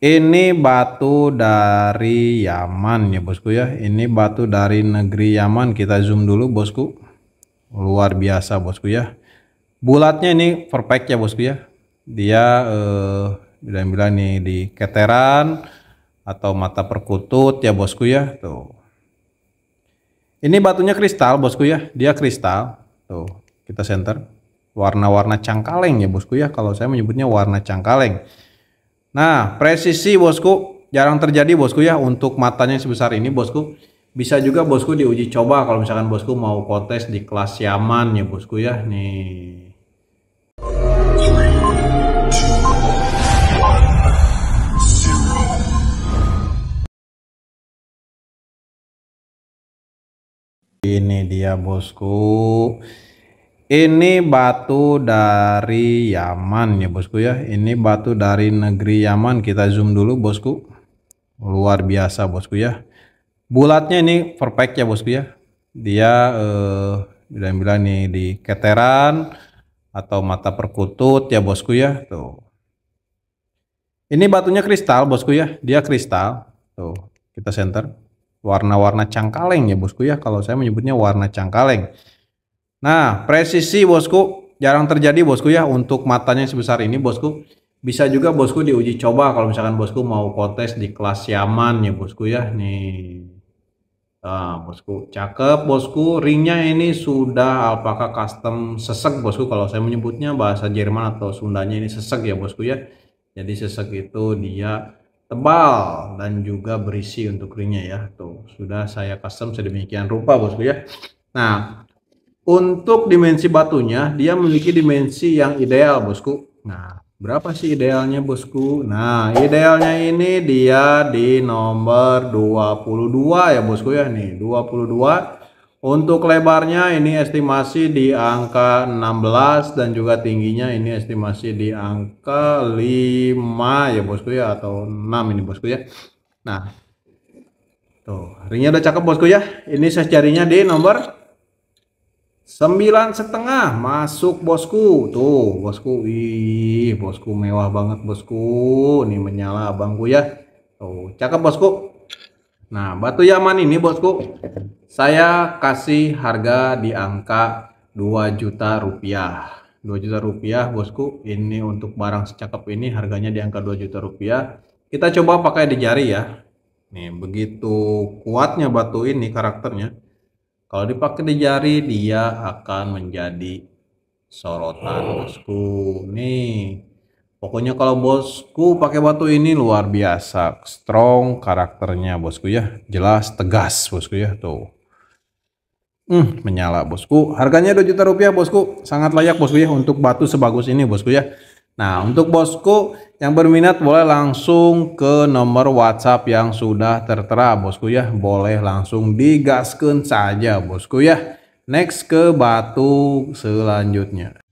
Ini batu dari Yaman ya bosku ya. Ini batu dari negeri Yaman. Kita zoom dulu bosku. Luar biasa bosku ya. Bulatnya ini perfect ya bosku ya. Dia eh, bilang-bilang nih di keteran atau mata perkutut ya bosku ya. Tuh. Ini batunya kristal bosku ya. Dia kristal. Tuh kita center. Warna-warna cangkaleng ya bosku ya. Kalau saya menyebutnya warna cangkaleng. Nah, presisi bosku jarang terjadi bosku ya untuk matanya sebesar ini bosku. Bisa juga bosku diuji coba kalau misalkan bosku mau kontes di kelas Yaman ya bosku ya. Nih. Ini dia bosku. Ini batu dari Yaman ya bosku ya. Ini batu dari negeri Yaman. Kita zoom dulu bosku. Luar biasa bosku ya. Bulatnya ini perfect ya bosku ya. Dia eh, bilang-bilang nih di keteran atau mata perkutut ya bosku ya. Tuh. Ini batunya kristal bosku ya. Dia kristal. Tuh, kita center. Warna-warna cangkaleng ya bosku ya. Kalau saya menyebutnya warna cangkaleng. Nah, presisi bosku jarang terjadi bosku ya untuk matanya sebesar ini bosku. Bisa juga bosku diuji coba kalau misalkan bosku mau kontes di kelas Yaman ya bosku ya. Nih. Nah, bosku, cakep bosku. Ringnya ini sudah apakah custom sesek bosku kalau saya menyebutnya bahasa Jerman atau Sundanya ini sesek ya bosku ya. Jadi sesek itu dia tebal dan juga berisi untuk ringnya ya. Tuh, sudah saya custom sedemikian rupa bosku ya. Nah, untuk dimensi batunya, dia memiliki dimensi yang ideal, bosku. Nah, berapa sih idealnya, bosku? Nah, idealnya ini dia di nomor 22 ya, bosku ya. Nih, 22. Untuk lebarnya ini estimasi di angka 16 dan juga tingginya ini estimasi di angka 5 ya bosku ya atau 6 ini bosku ya. Nah, tuh ringnya udah cakep bosku ya. Ini saya carinya di nomor Sembilan setengah masuk bosku tuh bosku wih bosku mewah banget bosku ini menyala abangku ya tuh cakep bosku nah batu yaman ini bosku saya kasih harga di angka 2 juta rupiah 2 juta rupiah bosku ini untuk barang secakep ini harganya di angka 2 juta rupiah kita coba pakai di jari ya nih begitu kuatnya batu ini karakternya kalau dipakai di jari, dia akan menjadi sorotan bosku. Nih, pokoknya kalau bosku pakai batu ini luar biasa. Strong karakternya bosku ya. Jelas, tegas bosku ya. Tuh. Hmm, menyala bosku. Harganya 2 juta rupiah bosku. Sangat layak bosku ya untuk batu sebagus ini bosku ya. Nah, untuk bosku yang berminat boleh langsung ke nomor WhatsApp yang sudah tertera, bosku ya. Boleh langsung digaskan saja, bosku ya. Next ke batu selanjutnya.